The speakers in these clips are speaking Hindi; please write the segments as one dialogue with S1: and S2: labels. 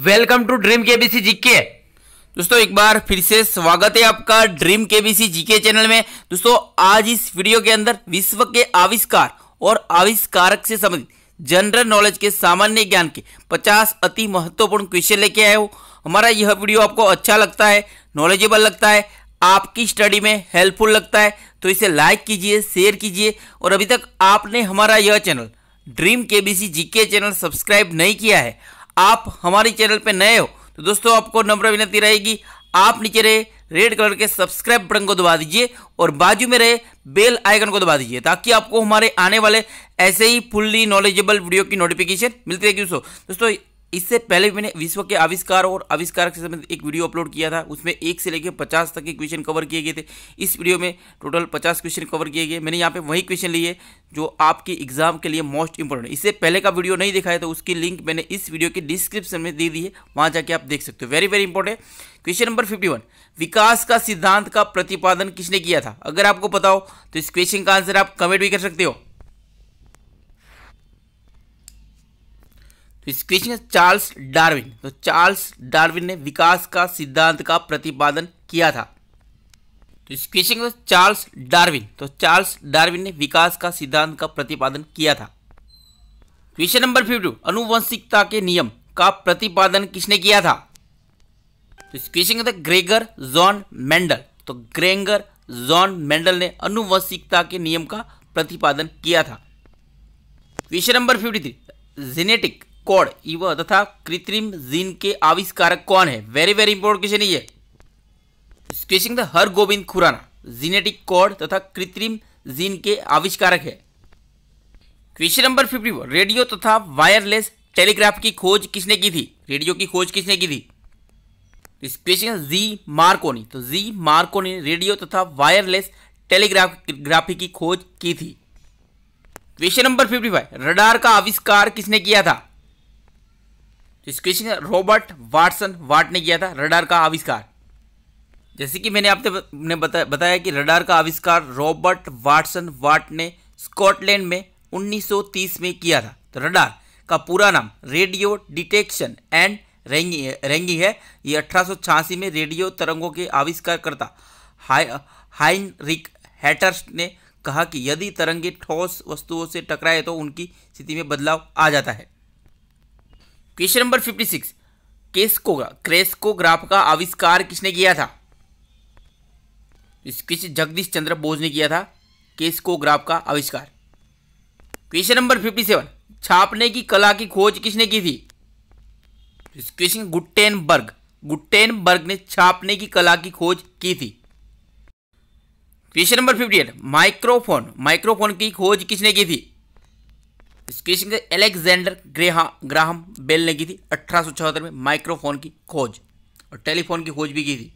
S1: welcome to dream KBC GK दोस्तों एक बार फिर से स्वागत है आपका ड्रीम केबीसी जीके चैनल में दोस्तों आज इस वीडियो के अंदर विश्व के आविष्कार और आविष्कारक से संबंधित जनरल नॉलेज के सामान्य ज्ञान के 50 अति महत्वपूर्ण क्वेश्चन लेके आए हो हमारा यह वीडियो आपको अच्छा लगता है नॉलेजेबल लगता है आपकी स्टडी में हेल्पफुल लगता है तो इसे लाइक कीजिए शेयर कीजिए और अभी तक आपने हमारा यह channel dream KBC GK channel subscribe नहीं किया है आप हमारे चैनल पर नए हो तो दोस्तों आपको नम्र विनती रहेगी आप नीचे रहे रेड कलर के सब्सक्राइब बटन को दबा दीजिए और बाजू में रहे बेल आइकन को दबा दीजिए ताकि आपको हमारे आने वाले ऐसे ही फुल्ली नॉलेजेबल वीडियो की नोटिफिकेशन मिलती रहेगी दोस्तों दोस्तों इससे पहले मैंने विश्व के आविष्कार और आविष्कार से संबंधित एक वीडियो अपलोड किया था उसमें एक से लेकर पचास तक के क्वेश्चन कवर किए गए थे इस वीडियो में टोटल पचास क्वेश्चन कवर किए गए मैंने यहाँ पे वही क्वेश्चन लिए जो आपके एग्जाम के लिए मोस्ट इंपॉर्टेंट इससे पहले का वीडियो नहीं दिखाया तो उसकी लिंक मैंने इस वीडियो के डिस्क्रिप्शन में दे दी है वहाँ जाके आप देख सकते हो very very important question number fifty one विकास का सिद्धांत का प्रतिपादन किसने किया था अगर आपको पता हो तो इस क्वेश्चन का आंसर आप कमेंट भी कर सकते हो तो इस क्वेश्चन चार्ल्स डार्विन तो चार्ल्स डार्विन ने विकास का सिद्धांत का प्रतिपादन किया था तो इस क्वेश्चन का चार्ल्स डार्विन तो चार्ल्स डार्विन ने विकास का सिद्धांत का प्रतिपादन किया था क्वेश्चन नंबर फिफ्टी अनुवंशिकता के नियम का प्रतिपादन किसने किया था तो इस क्वेश्चन का ग्रेगर जॉन मेंडल तो ग्रेंगर जॉन मेंडल ने अनुवंशिकता के नियम का प्रतिपादन किया था question number fifty three genetic code इव तथा कृत्रिम जीन के आविष्कारक कौन है वेरी वेरी इंपोर्टेंट क्वेश्चन ये क्वेश्चन था हर गोविंद खुराना जीनेटिक कोड तथा कृत्रिम जीन के आविष्कारक है question number fifty one radio तथा वायरलेस टेलीग्राफ की खोज किसने की थी रेडियो की खोज किसने की थी इस क्वेश्चन जी मार्कोनी तो जी मार्कोनी रेडियो तथा वायरलेस टेलीग्राफी की खोज की थी question number fifty five radar का आविष्कार किसने किया था तो इस क्वेश्चन का रॉबर्ट वाटसन वाट ने किया था रडार का आविष्कार जैसे कि मैंने आपने बता, बताया कि रडार का आविष्कार रॉबर्ट वाटसन वाट ने स्कॉटलैंड में 1930 में किया था तो रडार का पूरा नाम रेडियो डिटेक्शन एंड रेंगी रेंगिंग है ये अठारह में रेडियो तरंगों के आविष्कारकर्ता हाइन रिक हैटर्स ने कहा कि यदि तरंगे ठोस वस्तुओं से टकराए तो उनकी स्थिति में बदलाव आ जाता है क्वेश्चन नंबर फिफ्टी सिक्स केसको क्रेस्कोग्राफ क्रेस्को ग्राफ का आविष्कार किसने किया था किस जगदीश चंद्र बोस ने किया था केसको ग्राफ का आविष्कार क्वेश्चन नंबर फिफ्टी सेवन छापने की कला की खोज किसने की थी क्वेश्चन गुट्टेनबर्ग गुट्टेनबर्ग ने छापने की कला की खोज की थी question number fifty eight microphone microphone की खोज किसने की थी इसकी एलेक्जेंडर ग्रेहा ग्राहम बेल ने की थी अठारह में माइक्रोफोन की खोज और टेलीफोन की खोज भी की थी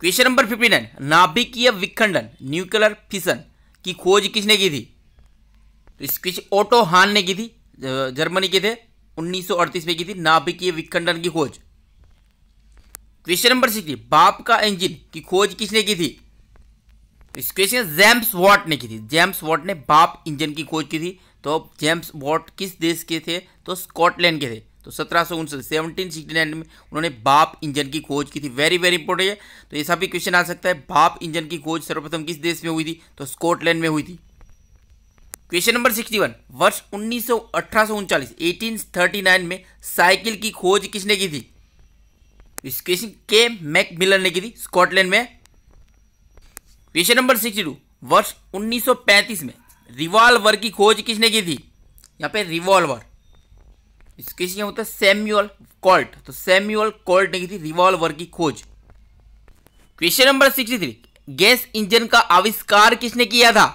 S1: क्वेश्चन नंबर फिफ्टी नाइन नाभिकीय विखंडन न्यूक्लियर फिशन की खोज किसने की थी तो इस क्वेश्चन ओटो हान ने की थी जर्मनी के थे 1938 में की थी नाभिकीय विखंडन की खोज क्वेश्चन नंबर सिक्सटी बाप का इंजिन की खोज किसने की थी इस क्वेश्चन जेम्स वॉट ने की थी जेम्स वॉट ने बाप इंजन की खोज की थी तो अब जेम्स वॉट किस देश के थे तो स्कॉटलैंड के थे तो सत्रह सौ उनसठ सेवनटीन सिक्सटी नाइन में उन्होंने बाप इंजन की खोज की थी वेरी वेरी इंपॉर्टेंट है तो ऐसा भी क्वेश्चन आ सकता है बाप इंजन की खोज सर्वप्रथम किस देश में हुई थी तो स्कॉटलैंड में हुई थी क्वेश्चन नंबर सिक्सटी वन वर्ष उन्नीस सौ अठारह में साइकिल की खोज किसने की थी इस क्वेश्चन के मैकमिलन ने की थी स्कॉटलैंड में क्वेश्चन नंबर सिक्सटी टू वर्ष 1935 में रिवॉल्वर की खोज किसने की थी यहाँ पे रिवॉल्वर इसके होता है सेम्यूअल कॉल्ट तो सेम्यूअल कॉल्ट ने की थी रिवॉल्वर की खोज question number sixty three gas engine का आविष्कार किसने किया था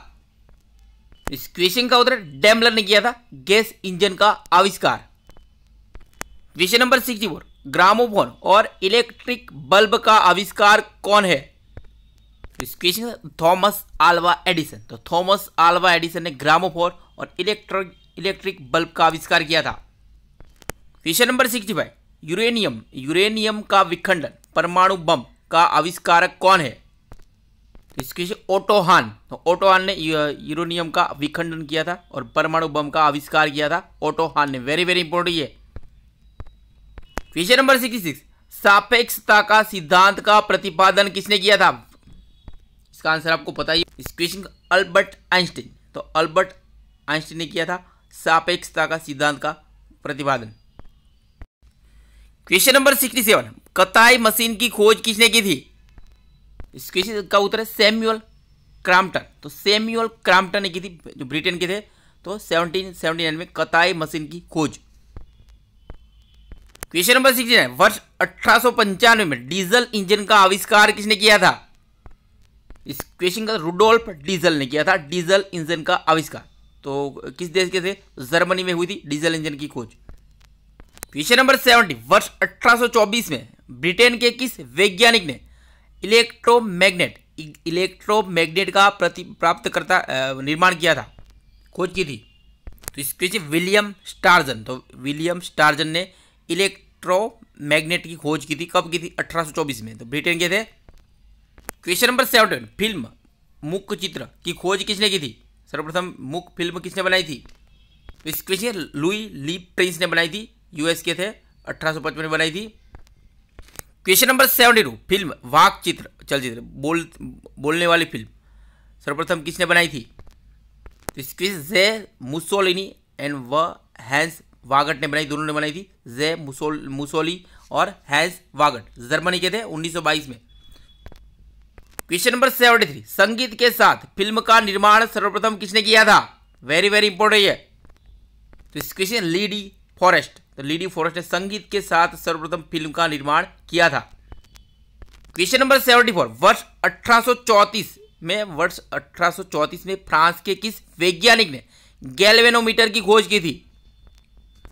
S1: इस क्वेश्चन का उत्तर डेमलर ने किया था गैस इंजन का आविष्कार question number sixty four gramophone और इलेक्ट्रिक बल्ब का आविष्कार कौन है तो इस क्वेश्चन थॉमस आल्वा एडिसन तो थॉमस आल्वा एडिसन ने ग्रामोफोन और इलेक्ट्रिक इलेक्ट्रिक बल्ब का आविष्कार किया था question number sixty five uranium uranium का विखंडन परमाणु बम का आविष्कारक कौन है तो इस क्वेश्चन ओटोहान तो ओटोहान ने यूरेनियम का विखंडन किया था और परमाणु बम का आविष्कार किया था ओटोहान ने वेरी वेरी इंपॉर्टेंट ये क्वेश्चन नंबर सिक्सटी सिक्स सापेक्षता का सिद्धांत का प्रतिपादन किसने किया था इसका आंसर आपको पता ही इस क्वेश्चन का अल्बर्ट आइंस्टीन तो अल्बर्ट आइंस्टीन ने किया था सापेक्षता का सिद्धांत का प्रतिपादन क्वेश्चन नंबर सिक्सटी सेवन कताई मशीन की खोज किसने की थी इस क्वेश्चन का उत्तर है सेम्यूअल क्राम्पटन तो सेम्यूअल क्राम्पटन ने की थी जो ब्रिटेन के थे तो सेवनटीन सेवेंटी नाइन में कताई मशीन की खोज क्वेश्चन नंबर सिक्सटी नाइन वर्ष अठारह में डीजल इंजन का आविष्कार किसने किया था इस क्वेश्चन का रूडोल्फ डीजल ने किया था डीजल इंजन का आविष्कार तो किस देश के थे जर्मनी में हुई थी डीजल इंजन की खोज क्वेश्चन नंबर सेवेंटी वर्ष 1824 में ब्रिटेन के किस वैज्ञानिक ने इलेक्ट्रोमैग्नेट इलेक्ट्रोमैग्नेट का प्रति प्राप्त करता निर्माण किया था खोज की थी तो इस क्वेश्चन विलियम स्टार्जन तो विलियम स्टार्जन ने इलेक्ट्रोमैग्नेट की खोज की थी कब की थी 1824 में तो ब्रिटेन के थे क्वेश्चन नंबर सेवन फिल्म मुख चित्र की खोज किसने की थी सर्वप्रथम मुख फिल्म किसने बनाई थी इस क्वेश्चन लुई ली प्रिंस ने बनाई थी यूएस के थे अठारह में बनाई थी question number seventy two film वाक चित्र चलचित्र बोल बोलने वाली फिल्म सर्वप्रथम किसने बनाई थी तो इस क्वेश्चन जे मुसोलिनी एंड व हैंस वागट ने बनाई दोनों ने बनाई थी जे मुसोल मुसोली और हैंस वागट जर्मनी के थे 1922 में क्वेश्चन नंबर सेवेंटी थ्री संगीत के साथ फिल्म का निर्माण सर्वप्रथम किसने किया था वेरी वेरी इंपॉर्टेंट है तो इस क्वेश्चन लीडी फॉरेस्ट तो लीडी फॉरेस्ट ने संगीत के साथ सर्वप्रथम फिल्म का निर्माण किया था क्वेश्चन नंबर सेवेंटी फोर वर्ष अठारह में वर्ष अठारह में फ्रांस के किस वैज्ञानिक ने गैलवेनोमीटर की खोज की थी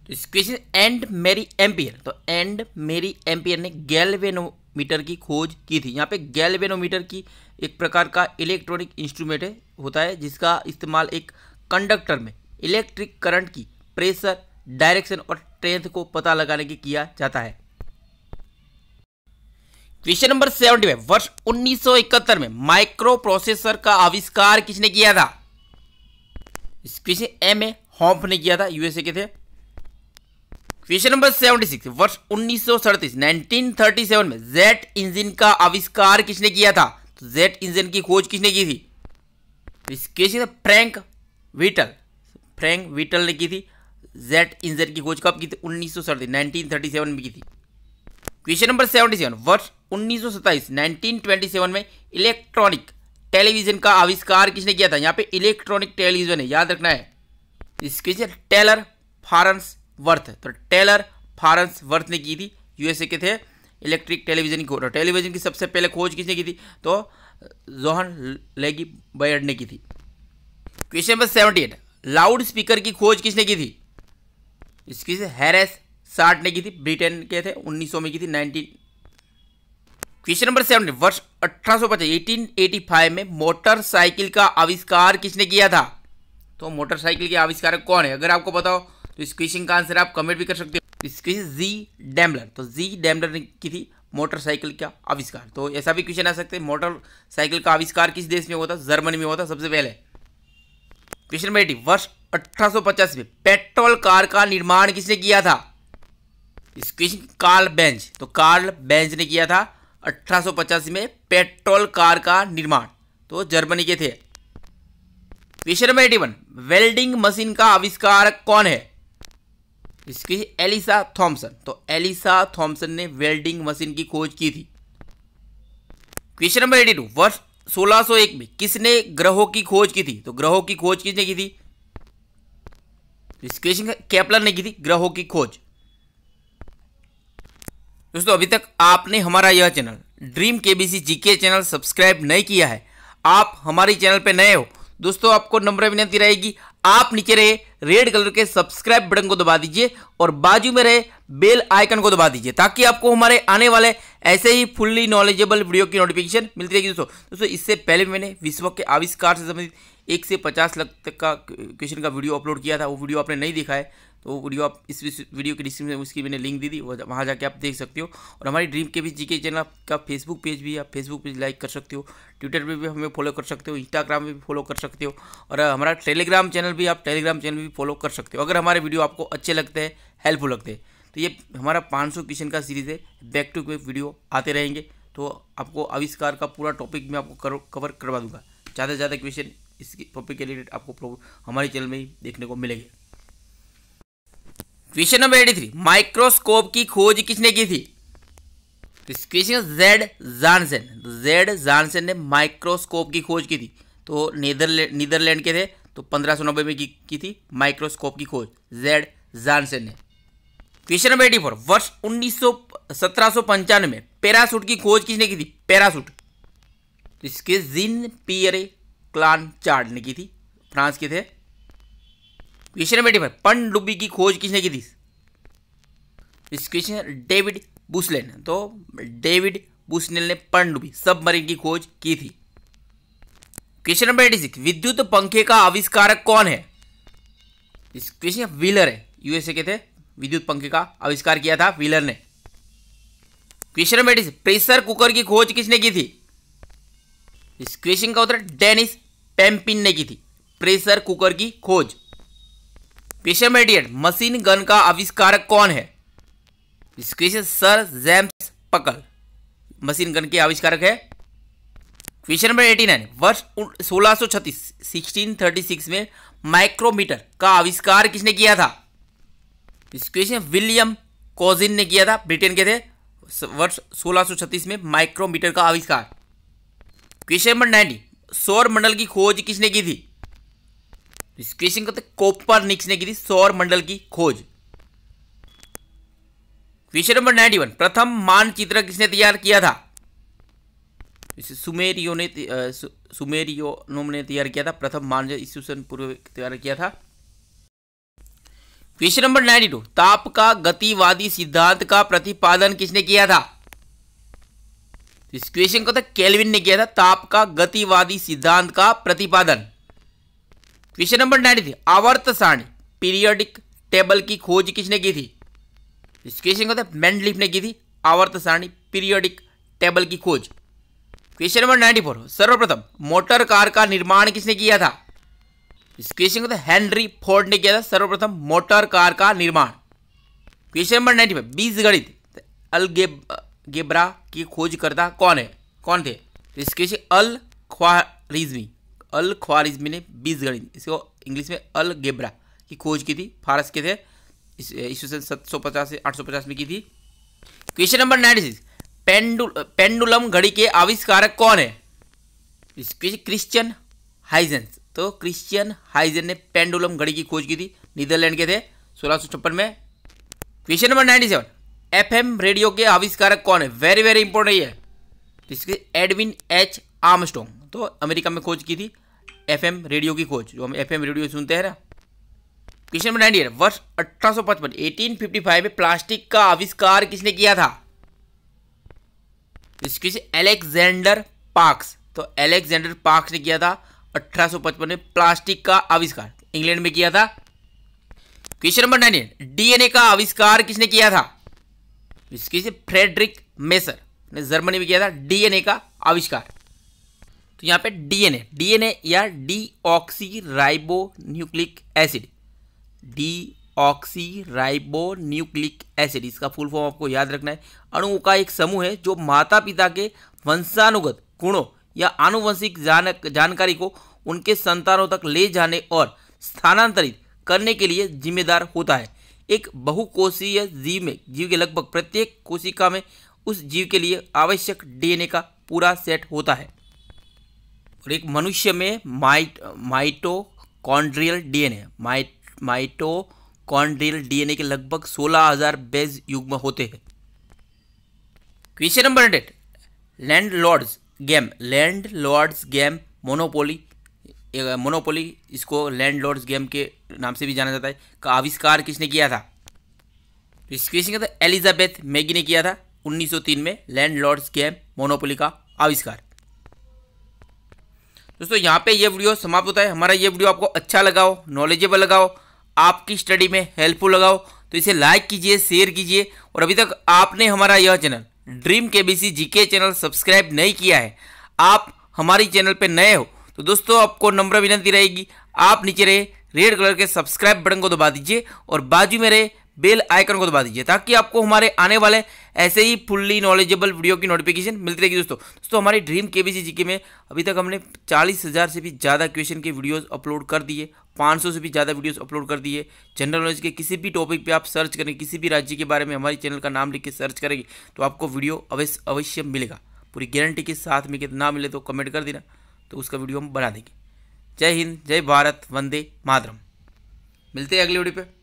S1: तो इस क्वेश्चन एंड मेरी एम्पियर तो एंड मेरी एम्पियर ने गैलवेनो मीटर की खोज की थी यहाँ पे गैल्वेनोमीटर की एक प्रकार का इलेक्ट्रॉनिक इंस्ट्रूमेंट है होता है जिसका इस्तेमाल एक कंडक्टर में इलेक्ट्रिक करंट की प्रेशर डायरेक्शन और स्ट्रेंथ को पता लगाने की किया जाता है क्वेश्चन नंबर सेवेंटी में वर्ष 1971 में माइक्रो प्रोसेसर का आविष्कार किसने किया था क्वेश्चन एम ए हॉम्फ ने किया था यूएसए के थे क्वेश्चन नंबर 76 वर्ष उन्नीस सौ में जेट इंजन का आविष्कार किसने किया था तो जेट इंजन की खोज किसने की थी question Frank Whittle Frank Whittle ने की थी जेट इंजन की खोज कब की थी उन्नीस सौ में की थी क्वेश्चन नंबर 77 वर्ष उन्नीस सौ 1927 में इलेक्ट्रॉनिक टेलीविजन का आविष्कार किसने किया था यहाँ पे इलेक्ट्रॉनिक टेलीविजन है याद रखना है इस क्वेश्चन टेलर फारंस वर्थ तो टेलर फारंस वर्थ ने की थी यूएसए के थे इलेक्ट्रिक टेलीविजन की टेलीविजन की सबसे पहले खोज किसने की थी तो जोहन लेगी बयर्ड ने की थी question number seventy eight loudspeaker की खोज किसने की थी इसकी हैरेस साठ ने की थी ब्रिटेन के थे 1900 में की थी 19 क्वेश्चन नंबर सेवेंटी वर्ष अठारह सौ में मोटरसाइकिल का आविष्कार किसने किया था तो मोटरसाइकिल के आविष्कार कौन है अगर आपको बताओ तो इस क्वेश्चन का आंसर आप कमेंट भी कर सकते हो इस क्वेश्चन जी डैमलर तो जी डैमलर ने की थी मोटरसाइकिल का आविष्कार तो ऐसा भी क्वेश्चन आ सकते हैं मोटरसाइकिल का आविष्कार किस देश में हुआ था जर्मनी में हुआ था सबसे पहले क्वेश्चन नंबर एटी वर्ष अठारह में पेट्रोल कार का निर्माण किसने किया था इस क्वेश्चन कार्ल बेंज तो कार्ल बेंज ने किया था अठारह में पेट्रोल कार का निर्माण तो जर्मनी के थे question number eighty one welding machine का आविष्कार कौन है इसकी एलिसा थॉम्सन तो एलिसा थॉम्सन ने वेल्डिंग मशीन की खोज की थी क्वेश्चन नंबर एटी टू वर्ष 1601 में किसने ग्रहों की खोज की थी तो ग्रहों की खोज किसने की थी क्वेश्चन कैप्लर ने की थी ग्रहों की खोज दोस्तों अभी तक आपने हमारा यह channel dream KBC GK channel subscribe नहीं किया है आप हमारे चैनल पर नए हो दोस्तों आपको नम्र विनती रहेगी आप नीचे रहे रेड कलर के सब्सक्राइब बटन को दबा दीजिए और बाजू में रहे बेल आइकन को दबा दीजिए ताकि आपको हमारे आने वाले ऐसे ही फुल्ली नॉलेजेबल वीडियो की नोटिफिकेशन मिलती रहेगी दोस्तों दोस्तों इससे पहले मैंने विश्व के आविष्कार से संबंधित एक से पचास लाख तक का क्वेश्चन का वीडियो अपलोड किया था वो वीडियो आपने नहीं दिखाया है तो वो वीडियो आप इस वीडियो की डिस्क्रिप्शन में उसकी मैंने लिंक दी दी वहाँ जाके आप देख सकते हो और हमारी ड्रीम के भी जी के चैनल का फेसबुक पेज भी आप फेसबुक पेज लाइक कर सकते हो ट्विटर पे भी हमें फॉलो कर सकते हो इंस्टाग्राम में भी फॉलो कर सकते हो और हमारा टेलीग्राम चैनल भी आप टेलीग्राम चैनल भी फॉलो कर सकते हो अगर हमारे वीडियो आपको अच्छे लगते हैं हेल्पफुल लगते हैं तो ये हमारा 500 क्वेश्चन का सीरीज़ है बैक टू बैक वीडियो आते रहेंगे तो आपको आविष्कार का पूरा टॉपिक मैं आपको कवर करवा दूंगा ज़्यादा से ज़्यादा क्वेश्चन इसके टॉपिक के रिलेटेड आपको हमारे चैनल में ही देखने को मिलेगी question number eighty three microscope की खोज किसने की थी question Z Janssen Z Janssen ने माइक्रोस्कोप की खोज की थी तो नीदरलैंड नीदरलैंड के थे तो पंद्रह सौ नब्बे में की, की थी माइक्रोस्कोप की खोज जेड जानसन ने क्वेश्चन नंबर एटी फोर वर्ष उन्नीस सौ सत्रह सौ पंचानवे पैरासूट की खोज किसने की थी पैरासूट तो इसके जिन पियरे क्लान चार्ड ने की थी फ्रांस के थे क्वेश्चन नंबर एटी पनडुब्बी की खोज किसने की थी इस क्वेश्चन डेविड बुसले ने तो डेविड बुसनेल ने पनडुब्बी सबमरीन की खोज की थी क्वेश्चन नंबर एटी सिक्स विद्युत पंखे का आविष्कारक कौन है इस क्वेश्चन व्हीलर है यूएसए के थे विद्युत पंखे का आविष्कार किया था व्हीलर ने question number eighty pressure cooker की खोज किसने की थी इस क्वेश्चन का उत्तर डेनिस पेम्पिन ने की थी प्रेशर कुकर की खोज क्वेश्चन मेडियट मशीन गन का आविष्कारक कौन है question sir James Puckle machine gun के आविष्कारक है क्वेश्चन नंबर एटी नाइन वर्ष सोलह सौ छत्तीस सिक्सटीन थर्टी सिक्स में माइक्रोमीटर का आविष्कार किसने किया था इस क्वेश्चन विलियम कोजिन ने किया था ब्रिटेन के थे वर्ष सोलह सौ छत्तीस में माइक्रोमीटर का आविष्कार क्वेश्चन नंबर नाइनटी सौर मंडल की खोज किसने की थी इस क्वेश्चन का कोपर निक्स ने की थी सौर मंडल की खोज क्वेश्चन नंबर नाइनटी वन प्रथम मानचित्र किसने तैयार किया था इसे सुमेरियो ने सु, सुमेरियो ने तैयार किया था प्रथम मानचित्र पूर्व तैयार किया था क्वेश्चन नंबर नाइनटी टू ताप का गतिवादी सिद्धांत का प्रतिपादन किसने किया था तो इस क्वेश्चन को था तो केल्विन ने किया था ताप का गतिवादी सिद्धांत का प्रतिपादन क्वेश्चन नंबर नाइन थी आवर्त सारणी पीरियडिक टेबल की खोज किसने की थी इस क्वेश्चन को था तो मैंडलिफ ने की थी आवर्त सारणी पीरियडिक टेबल की खोज क्वेश्चन नंबर नाइन्टी फोर सर्वप्रथम मोटर कार का निर्माण किसने किया था इस क्वेश्चन को था तो हेनरी फोर्ड ने किया था सर्वप्रथम मोटर कार का निर्माण क्वेश्चन नंबर नाइन्टी फाइव बीज गणित गेब्रा की खोजकर्ता कौन है कौन थे तो इसके से अल ख्वारिज्मी अल ख्वारिज्मी ने बीस गणित इसको इंग्लिश में अल गेब्रा की खोज की थी फारस के थे ईस्वी सन पचास से आठ सौ पचास में की थी क्वेश्चन नंबर नाइन्टी सिक्स पेंडुल पेंडुलम घड़ी के आविष्कारक कौन है क्रिश्चियन हाइजेंस तो क्रिश्चियन हाइजन ने पेंडुलम घड़ी की खोज की थी नीदरलैंड के थे सोलह में question number ninety seven FM radio के आविष्कारक कौन है वेरी वेरी इंपॉर्टेंट है इसके एडविन एच आर्मस्टोंग तो अमेरिका में खोज की थी एफएम रेडियो की खोज जो हम एफएम रेडियो सुनते हैं ना क्वेश्चन नंबर नाइनटीन वर्ष सौ पचपन में प्लास्टिक का आविष्कार किसने किया था इसके एलेक्जेंडर पार्क्स तो एलेक्जेंडर पार्क्स ने किया था 1855 में प्लास्टिक का आविष्कार इंग्लैंड में किया था क्वेश्चन नंबर नाइनटीन डीएनए का आविष्कार किसने किया था जिसके से फ्रेडरिक मेसर ने जर्मनी में किया था डीएनए का आविष्कार तो यहाँ पे डीएनए डीएनए या ribo nucleic acid ribo nucleic acid इसका फुल फॉर्म आपको याद रखना है अणुओं का एक समूह है जो माता पिता के वंशानुगत गुणों या आनुवंशिक जानकारी को उनके संतानों तक ले जाने और स्थानांतरित करने के लिए जिम्मेदार होता है एक बहुकोशीय जीव में जीव के लगभग प्रत्येक कोशिका में उस जीव के लिए आवश्यक डीएनए का पूरा सेट होता है और एक मनुष्य में माइट माइटोकॉन्ड्रियल डीएनए माइट माइटोकॉन्ड्रियल डीएनए के लगभग 16000 बेज युग्म होते हैं question number hundred land lord's game land lord's game Monopoly Monopoly इसको लैंड गेम के नाम से भी जाना जाता है का आविष्कार किसने किया था तो क्वेश्चन का था एलिजाबेथ मैगी ने किया था 1903 में लैंड गेम मोनोपोली का आविष्कार दोस्तों यहाँ पे ये वीडियो समाप्त होता है हमारा ये वीडियो आपको अच्छा लगाओ नॉलेजेबल लगाओ आपकी स्टडी में हेल्पफुल लगाओ तो इसे लाइक कीजिए शेयर कीजिए और अभी तक आपने हमारा यह channel dream K B C channel subscribe नहीं किया है आप हमारी चैनल पे नए हो तो दोस्तों आपको नम्र विनती रहेगी आप नीचे रहे रेड कलर के सब्सक्राइब बटन को दबा दीजिए और बाजू में रहे बेल आइकन को दबा दीजिए ताकि आपको हमारे आने वाले ऐसे ही फुल्ली नॉलेजेबल वीडियो की नोटिफिकेशन मिलती रहेगी दोस्तों दोस्तों हमारी ड्रीम के बी जीके में अभी तक हमने चालीस हज़ार से भी ज़्यादा क्वेश्चन के वीडियोस अपलोड कर दिए 500 से भी ज़्यादा वीडियोस अपलोड कर दिए जनरल नॉलेज के किसी भी टॉपिक पर आप सर्च करेंगे किसी भी राज्य के बारे में हमारे चैनल का नाम लिख के सर्च करेंगे तो आपको वीडियो अवश्य अवश्य मिलेगा पूरी गारंटी के साथ में कितना मिले तो कमेंट कर देना तो उसका वीडियो हम बना देंगे जय हिंद जय भारत वंदे मातरम मिलते हैं अगले वीडियो पर